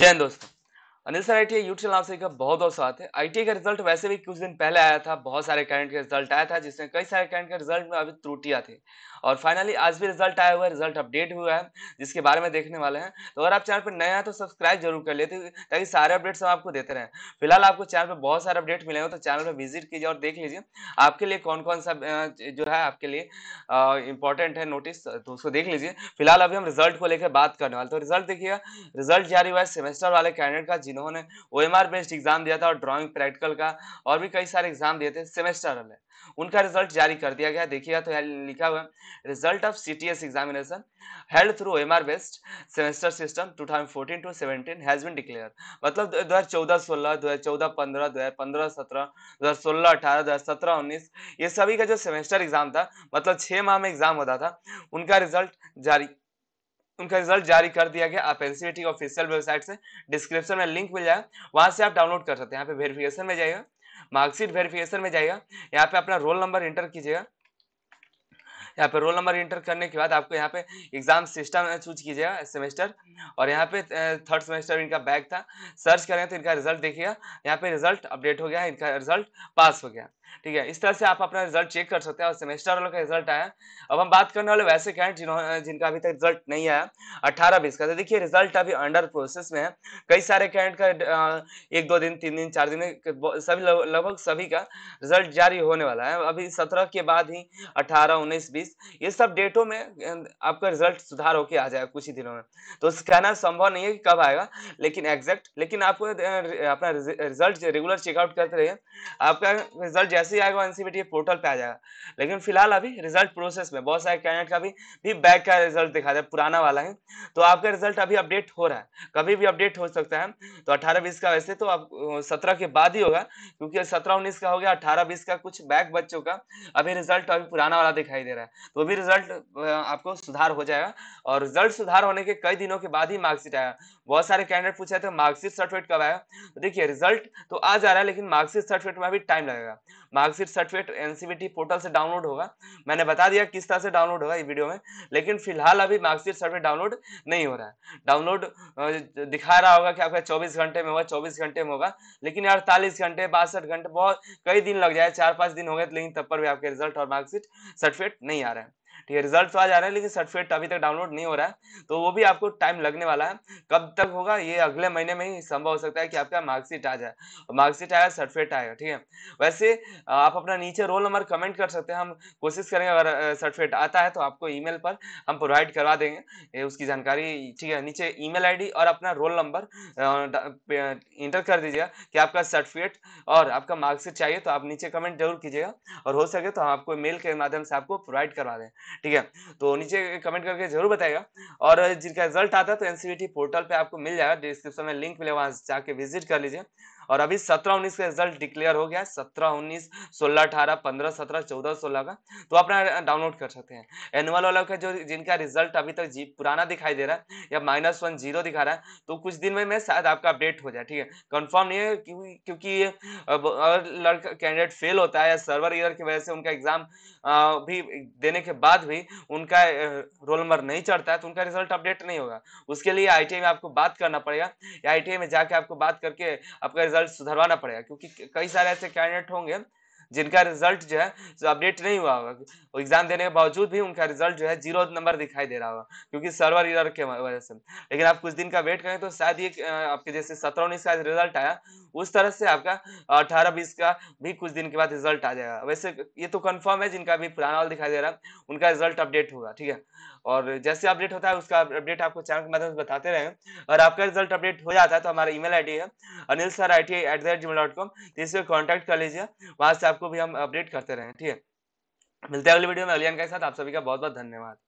जय हिंद दोस्तों Anil sir I T YouTube नाम से बहुत बहुत स्वागत है आई का रिजल्ट वैसे भी कुछ दिन पहले आया था बहुत सारे कैंडिडेट का रिजल्ट आया था जिसमें कई सारे कैंडिडेट के रिजल्ट में अभी त्रुटियां थी और फाइनली आज भी रिजल्ट आया हुआ है रिजल्ट अपडेट हुआ है जिसके बारे में देखने वाले हैं तो अगर आप चैनल पर नए हैं तो सब्सक्राइब जरूर कर लेते ताकि सारे अपडेट्स हम आपको देते रहें फिलहाल आपको चैनल पर बहुत सारे अपडेट मिलेंगे तो चैनल पर विजिट कीजिए और देख लीजिए आपके लिए कौन कौन सा जो है आपके लिए इंपॉर्टेंट है नोटिस तो उसको देख लीजिए फिलहाल अभी हम रिजल्ट को लेकर बात करने वाले तो रिजल्ट देखिएगा रिजल्ट जारी हुआ है सेमेस्टर वाले कैंडिडेट का जिन्होंने O M R based exam दिया था और ड्रॉइंग प्रैक्टिकल का और भी कई सारे एग्जाम दिए थे सेमेस्टर वाले उनका रिजल्ट जारी कर दिया गया देखिएगा तो यहाँ लिखा हुआ result of C T S examination held through O M R based semester system two thousand fourteen to seventeen has been declare मतलब दो हज़ार चौदह सोलह दो हज़ार चौदह पंद्रह दो हज़ार पंद्रह सत्रह दो हज़ार सोलह अठारह दो हज़ार सत्रह उन्नीस ये सभी का जो सेमेस्टर एग्जाम था मतलब छः माह में एग्जाम होता था उनका रिजल्ट जारी उनका रिजल्ट जारी कर दिया गया आप एनसीटी ऑफिशियल वेबसाइट से डिस्क्रिप्शन में लिंक मिल जाएगा वहां से आप डाउनलोड कर सकते हैं यहाँ पे वेरिफिकेशन में जाइएगा मार्कशीट वेरिफिकेशन में जाइएगा यहाँ पे अपना रोल नंबर इंटर कीजिएगा यहाँ पे रोल नंबर इंटर करने के बाद आपको यहाँ पे एग्जाम सिस्टम चूज कीजिएगा सेमेस्टर और यहाँ पे थर्ड सेमेस्टर इनका बैग था सर्च करें तो इनका रिजल्ट देखिएगा यहाँ पे रिजल्ट अपडेट हो गया इनका रिजल्ट पास हो गया ठीक है इस तरह से आप अपना रिजल्ट चेक कर सकते हैं और सेमेस्टर वालों का रिजल्ट आया अब हम बात करने वाले वैसे क्या जिन्होंने जिनका अभी तक रिजल्ट नहीं आया अठारह बीस का तो देखिए रिजल्ट अभी अंडर प्रोसेस में है कई सारे कैंट का एक दो दिन तीन दिन चार दिन सभी लगभग सभी का रिजल्ट जारी होने वाला है अभी सत्रह के बाद ही अठारह उन्नीस बीस ये सब डेटों में आपका रिजल्ट सुधार होकर आ जाएगा कुछ ही दिनों में तो कहना संभव नहीं है कि कब आएगा लेकिन एग्जैक्ट लेकिन आपको अपना रिजल्ट रेगुलर चेकआउट करते रहिए आपका रिजल्ट जैसे ही आएगा एनसीबीटी पोर्टल पे आ जाएगा लेकिन फिलहाल अभी रिजल्ट प्रोसेस में बहुत सारे कैंडिडेट का भी, भी बैक का रिजल्ट दिखा है पुराना वाला है तो आपका रिजल्ट अभी अपडेट हो रहा है कभी भी अपडेट हो सकता है तो अठारह बीस का वैसे तो आप सत्रह के बाद ही होगा क्योंकि सत्रह उन्नीस का हो गया अठारह बीस का कुछ बैक बच्चों का अभी रिजल्ट अभी पुराना वाला दिखाई दे रहा है तो भी रिजल्ट आपको सुधार हो जाएगा और रिजल्ट सुधार होने के कई दिनों के बाद ही मार्कशीट आया बहुत सारे कैंडिडेट पूछे थे मार्कशीट सर्टिफिकेट कब आया तो देखिए रिजल्ट तो आ जा रहा है लेकिन मार्कशीट सर्टिफिकेट में अभी टाइम लगेगा मार्कशीट सर्टिफिकेट एनसीबीटी पोर्टल से डाउनलोड होगा मैंने बता दिया किस तरह से डाउनलोड होगा इस वीडियो में लेकिन फिलहाल अभी मार्कशीट सर्टिफिकेट डाउनलोड नहीं हो रहा है डाउनलोड दिखा रहा होगा कि आपका चौबीस घंटे में होगा चौबीस घंटे में होगा लेकिन अड़तालीस घंटे बासठ घंटे बहुत कई दिन लग जाए चार पाँच दिन हो गए लेकिन तब पर भी आपके रिजल्ट और मार्कशीट सर्टिफिकेट नहीं आ रहा है ठीक है रिजल्ट तो आ जा रहे हैं लेकिन सर्टिफिकेट अभी तक डाउनलोड नहीं हो रहा है तो वो भी आपको टाइम लगने वाला है कब तक होगा ये अगले महीने में ही संभव हो सकता है कि आपका मार्कशीट आ जाए मार्कशीट आएगा सर्टिफिकेट आएगा ठीक है वैसे आप अपना नीचे रोल नंबर कमेंट कर सकते हैं हम कोशिश करेंगे अगर सर्टिफिकेट आता है तो आपको ई पर हम प्रोवाइड करवा देंगे उसकी जानकारी ठीक है नीचे ईमेल मेल और अपना रोल नंबर इंटर कर दीजिएगा कि आपका सर्टिफिकेट और आपका मार्कशीट चाहिए तो आप नीचे कमेंट जरूर कीजिएगा और हो सके तो हम आपको मेल के माध्यम से आपको प्रोवाइड करवा दें ठीक है तो नीचे कमेंट करके जरूर बताएगा और जिनका रिजल्ट आता है तो एनसीबीटी पोर्टल e पे आपको मिल जाएगा डिस्क्रिप्शन में लिंक मिले वहां जाके विजिट कर लीजिए और अभी सत्रह उन्नीस का रिजल्ट डिक्लेयर हो गया सत्रह उन्नीस सोलह अठारह पंद्रह सत्रह चौदह सोलह का तो अपना डाउनलोड कर सकते हैं एनुअल वालों का जो जिनका रिजल्ट अभी तक जी पुराना दिखाई दे रहा है या माइनस वन जीरो दिखा रहा है तो कुछ दिन में मैं शायद आपका अपडेट हो जाए ठीक है कन्फर्म नहीं है क्योंकि अगर लड़का कैंडिडेट फेल होता है या सर्वर ईयर की वजह से उनका एग्जाम भी देने के बाद भी उनका रोल नंबर नहीं चढ़ता है तो उनका रिजल्ट अपडेट नहीं होगा उसके लिए आई में आपको बात करना पड़ेगा या आई में जाके आपको बात करके आपका रिजल्ट सुधरवाना पड़ेगा क्योंकि कई सारे ऐसे कैंडिडेट होंगे जिनका रिजल्ट जो है जो अपडेट नहीं हुआ होगा एग्जाम देने के बावजूद भी उनका रिजल्ट जो है जीरो नंबर दिखाई दे रहा होगा क्योंकि सर्वर इरर के वजह से लेकिन आप कुछ दिन का वेट करें तो शायद ये आपके जैसे सत्रह उन्नीस का रिजल्ट आया उस तरह से आपका अठारह बीस का भी कुछ दिन के बाद रिजल्ट आ जाएगा वैसे ये तो कन्फर्म है जिनका भी पुराना वाला दिखाई दे रहा है उनका रिजल्ट अपडेट होगा ठीक है और जैसे अपडेट होता है उसका अपडेट आपको चैनल के माध्यम से बताते रहें और आपका रिजल्ट अपडेट हो जाता है तो हमारा ईमेल आईडी है Anil sir I T at the rate gmail dot com इस पर कॉन्टैक्ट कर लीजिए वहाँ से आपको को भी हम अपडेट करते रहे ठीक है मिलते हैं अगली वीडियो में अलियान के साथ आप सभी का बहुत बहुत धन्यवाद